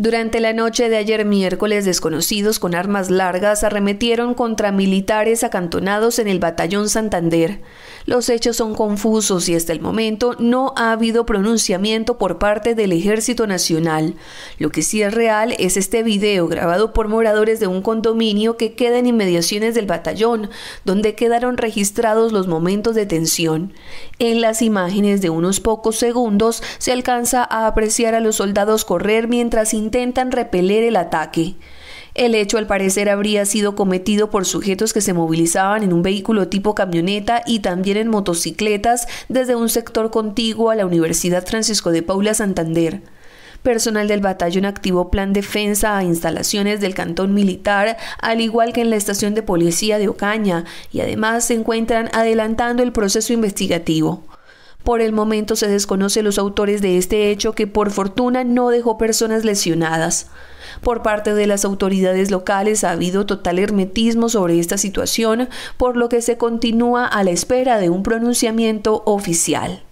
Durante la noche de ayer miércoles, desconocidos con armas largas arremetieron contra militares acantonados en el batallón Santander. Los hechos son confusos y hasta el momento no ha habido pronunciamiento por parte del Ejército Nacional. Lo que sí es real es este video grabado por moradores de un condominio que queda en inmediaciones del batallón, donde quedaron registrados los momentos de tensión. En las imágenes de unos pocos segundos se alcanza a apreciar a los soldados correr mientras intentan repeler el ataque. El hecho al parecer habría sido cometido por sujetos que se movilizaban en un vehículo tipo camioneta y también en motocicletas desde un sector contiguo a la Universidad Francisco de Paula Santander. Personal del batallón activó plan defensa a instalaciones del cantón militar, al igual que en la estación de policía de Ocaña, y además se encuentran adelantando el proceso investigativo. Por el momento se desconoce los autores de este hecho que por fortuna no dejó personas lesionadas. Por parte de las autoridades locales ha habido total hermetismo sobre esta situación, por lo que se continúa a la espera de un pronunciamiento oficial.